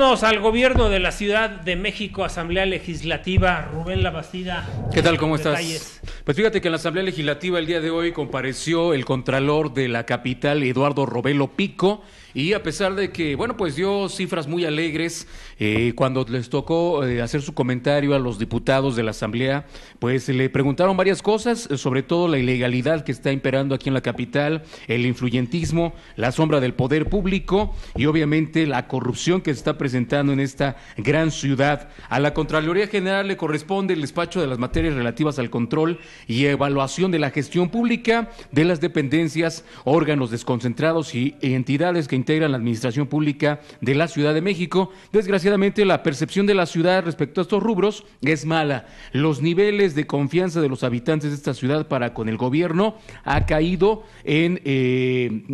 al gobierno de la Ciudad de México, Asamblea Legislativa, Rubén Labastida. ¿Qué tal? ¿Cómo estás? Pues fíjate que en la Asamblea Legislativa el día de hoy compareció el Contralor de la capital, Eduardo Robelo Pico, y a pesar de que, bueno, pues dio cifras muy alegres eh, cuando les tocó eh, hacer su comentario a los diputados de la Asamblea, pues le preguntaron varias cosas, sobre todo la ilegalidad que está imperando aquí en la capital, el influyentismo, la sombra del poder público y obviamente la corrupción que se está presentando en esta gran ciudad. A la Contraloría General le corresponde el despacho de las materias relativas al control y evaluación de la gestión pública de las dependencias, órganos desconcentrados y entidades que integran la administración pública de la Ciudad de México. Desgraciadamente, la percepción de la ciudad respecto a estos rubros es mala. Los niveles de confianza de los habitantes de esta ciudad para con el gobierno ha caído en, eh,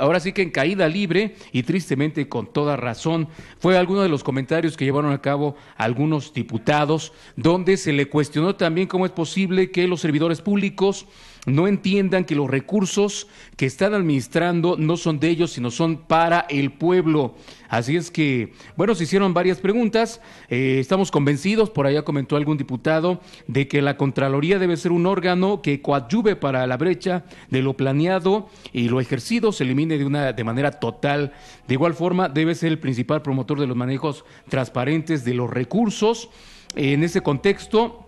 ahora sí que en caída libre y tristemente con toda razón. Fue alguno de los comentarios que llevaron a cabo algunos diputados, donde se le cuestionó también cómo es posible que los servidores públicos no entiendan que los recursos que están administrando no son de ellos, sino son para el pueblo. Así es que, bueno, se hicieron varias preguntas. Eh, estamos convencidos, por allá comentó algún diputado, de que la Contraloría debe ser un órgano que coadyuve para la brecha de lo planeado y lo ejercido se elimine de, una, de manera total. De igual forma, debe ser el principal promotor de los manejos transparentes de los recursos. En ese contexto,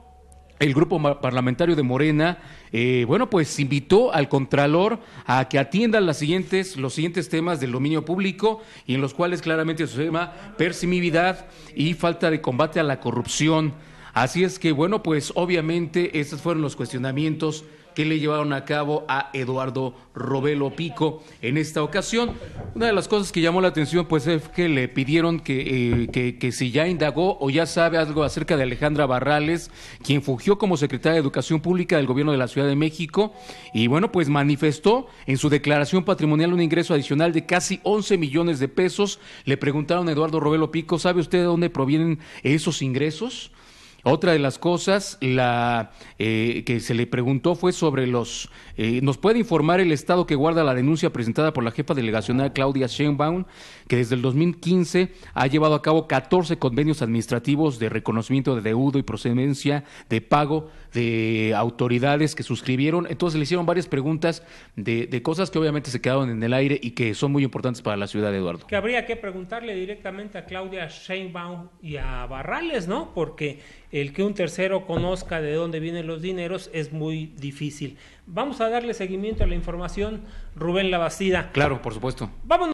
el grupo parlamentario de Morena, eh, bueno, pues invitó al Contralor a que atienda las siguientes, los siguientes temas del dominio público y en los cuales claramente se llama persimividad y falta de combate a la corrupción Así es que, bueno, pues obviamente estos fueron los cuestionamientos que le llevaron a cabo a Eduardo Robelo Pico en esta ocasión. Una de las cosas que llamó la atención pues es que le pidieron que, eh, si ya indagó o ya sabe algo acerca de Alejandra Barrales, quien fugió como secretaria de Educación Pública del Gobierno de la Ciudad de México y bueno, pues manifestó en su declaración patrimonial un ingreso adicional de casi 11 millones de pesos. Le preguntaron a Eduardo Robelo Pico, ¿sabe usted de dónde provienen esos ingresos? Otra de las cosas la, eh, que se le preguntó fue sobre los... Eh, ¿Nos puede informar el Estado que guarda la denuncia presentada por la jefa delegacional Claudia Sheinbaum, que desde el 2015 ha llevado a cabo 14 convenios administrativos de reconocimiento de deudo y procedencia de pago de autoridades que suscribieron? Entonces le hicieron varias preguntas de, de cosas que obviamente se quedaron en el aire y que son muy importantes para la ciudad, de Eduardo. Que habría que preguntarle directamente a Claudia Sheinbaum y a Barrales, ¿no? Porque el que un tercero conozca de dónde vienen los dineros es muy difícil. Vamos a darle seguimiento a la información, Rubén Labastida. Claro, por supuesto.